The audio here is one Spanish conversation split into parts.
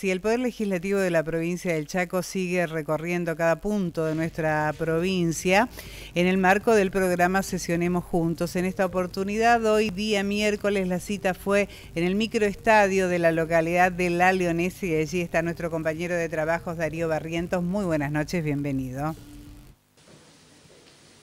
Si el Poder Legislativo de la provincia del Chaco sigue recorriendo cada punto de nuestra provincia en el marco del programa Sesionemos Juntos. En esta oportunidad, hoy día miércoles, la cita fue en el microestadio de la localidad de La Leonesa y allí está nuestro compañero de trabajos Darío Barrientos. Muy buenas noches, bienvenido.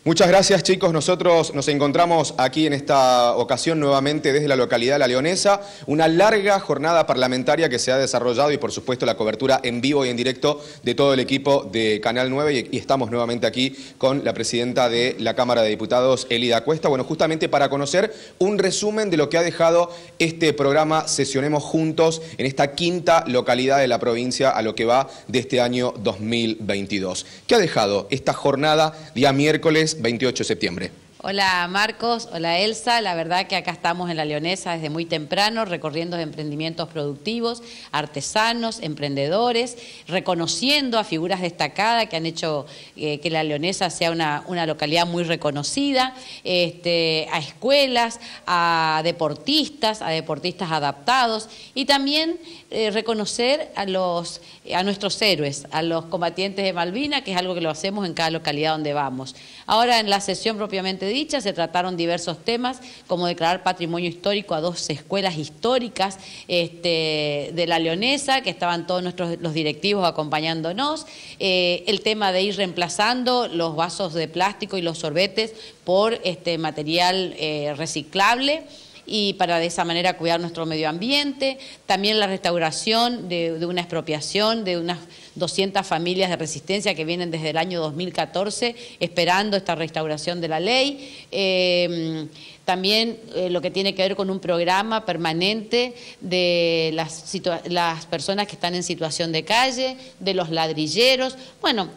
Muchas gracias chicos, nosotros nos encontramos aquí en esta ocasión nuevamente desde la localidad La Leonesa, una larga jornada parlamentaria que se ha desarrollado y por supuesto la cobertura en vivo y en directo de todo el equipo de Canal 9 y estamos nuevamente aquí con la presidenta de la Cámara de Diputados, Elida Cuesta, bueno, justamente para conocer un resumen de lo que ha dejado este programa Sesionemos Juntos en esta quinta localidad de la provincia a lo que va de este año 2022. ¿Qué ha dejado esta jornada día miércoles? 28 de septiembre. Hola Marcos, hola Elsa, la verdad que acá estamos en La Leonesa desde muy temprano recorriendo emprendimientos productivos, artesanos, emprendedores, reconociendo a figuras destacadas que han hecho eh, que La Leonesa sea una, una localidad muy reconocida, este, a escuelas, a deportistas, a deportistas adaptados y también eh, reconocer a, los, a nuestros héroes, a los combatientes de Malvina, que es algo que lo hacemos en cada localidad donde vamos. Ahora en la sesión propiamente dicha Se trataron diversos temas, como declarar patrimonio histórico a dos escuelas históricas este, de la Leonesa, que estaban todos nuestros los directivos acompañándonos. Eh, el tema de ir reemplazando los vasos de plástico y los sorbetes por este, material eh, reciclable y para de esa manera cuidar nuestro medio ambiente. También la restauración de, una expropiación de unas 200 familias de resistencia que vienen desde el año 2014 esperando esta restauración de la ley. Em, también eh, lo que tiene que ver con un programa permanente de las, las personas que están en situación de calle, de los ladrilleros. Bueno,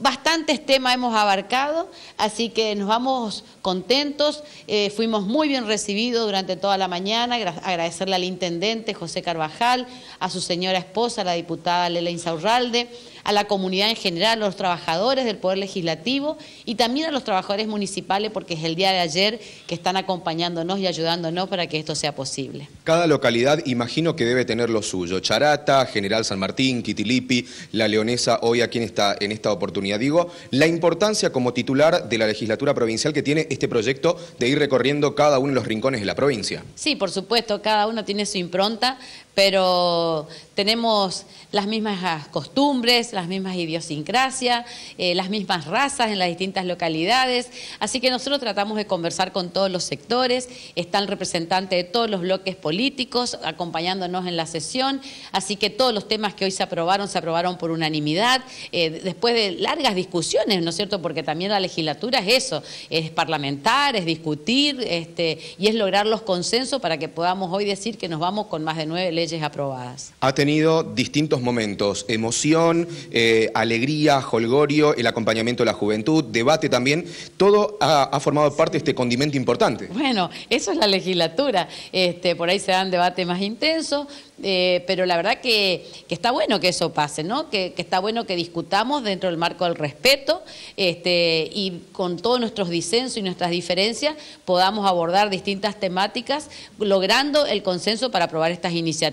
bastantes temas hemos abarcado, así que nos vamos contentos, eh, fuimos muy bien recibidos durante toda la mañana, agradecerle al intendente José Carvajal, a su señora esposa, la diputada Lela Insaurralde, a la comunidad en general, a los trabajadores del Poder Legislativo y también a los trabajadores municipales, porque es el día de ayer que están acompañándonos y ayudándonos para que esto sea posible. Cada localidad imagino que debe tener lo suyo. Charata, General San Martín, Quitilipi, La Leonesa, hoy aquí en esta, en esta oportunidad. Digo, la importancia como titular de la legislatura provincial que tiene este proyecto de ir recorriendo cada uno de los rincones de la provincia. Sí, por supuesto, cada uno tiene su impronta, pero tenemos las mismas costumbres, las mismas idiosincrasias, eh, las mismas razas en las distintas localidades. Así que nosotros tratamos de conversar con todos los sectores, Están representantes de todos los bloques políticos acompañándonos en la sesión, así que todos los temas que hoy se aprobaron, se aprobaron por unanimidad, eh, después de largas discusiones, ¿no es cierto? Porque también la legislatura es eso, es parlamentar, es discutir este, y es lograr los consensos para que podamos hoy decir que nos vamos con más de nueve leyes aprobadas. Ha tenido distintos momentos, emoción, eh, alegría, jolgorio, el acompañamiento de la juventud, debate también, todo ha, formado parte de este condimento importante. Bueno, eso es la legislatura, este, por ahí se dan debate más intenso, eh, pero la verdad que, está bueno que eso pase, ¿no? Que, está bueno que discutamos dentro del marco del respeto este, y con todos nuestros disensos y nuestras diferencias podamos abordar distintas temáticas logrando el consenso para aprobar estas iniciativas.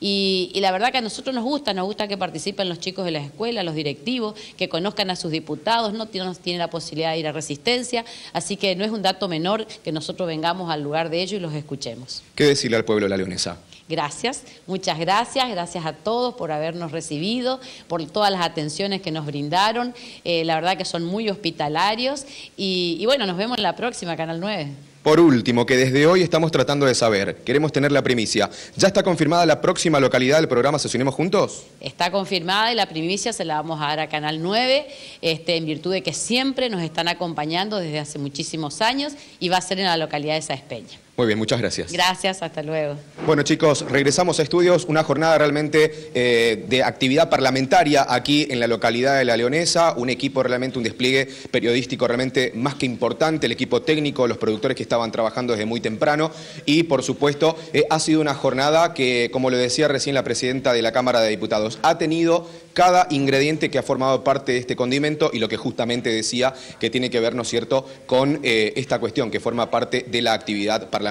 Y, la verdad que a nosotros nos gusta, nos gusta que participen los chicos de la escuela, los directivos, que conozcan a sus diputados, no nos tiene la posibilidad de ir a resistencia, así que no es un dato menor que nosotros vengamos al lugar de ellos y los escuchemos. ¿Qué decirle al pueblo de la leonesa? Gracias, muchas gracias, gracias a todos por habernos recibido, por todas las atenciones que nos brindaron, eh, la verdad que son muy hospitalarios y, y bueno, nos vemos en la próxima, Canal 9. Por último, que desde hoy estamos tratando de saber, queremos tener la primicia. ¿Ya está confirmada la próxima localidad del programa Sesionemos Juntos? Está confirmada y la primicia se la vamos a dar a Canal 9, este, en virtud de que siempre nos están acompañando desde hace muchísimos años y va a ser en la localidad de Saespeña. Muy bien, muchas gracias. Gracias, hasta luego. Bueno chicos, regresamos a estudios, una jornada realmente eh, de actividad parlamentaria aquí en la localidad de La Leonesa, un equipo realmente, un despliegue periodístico realmente más que importante, el equipo técnico, los productores que estaban trabajando desde muy temprano y por supuesto eh, ha sido una jornada que, como lo decía recién la presidenta de la Cámara de Diputados, ha tenido cada ingrediente que ha formado parte de este condimento y lo que justamente decía que tiene que ver, ¿no es cierto?, con eh, esta cuestión que forma parte de la actividad parlamentaria.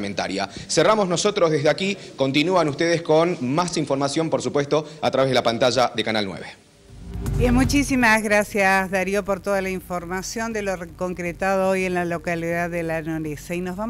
Cerramos nosotros desde aquí, continúan ustedes con más información, por supuesto, a través de la pantalla de Canal 9. Bien, muchísimas gracias Darío por toda la información de lo concretado hoy en la localidad de La Norice. Y nos vamos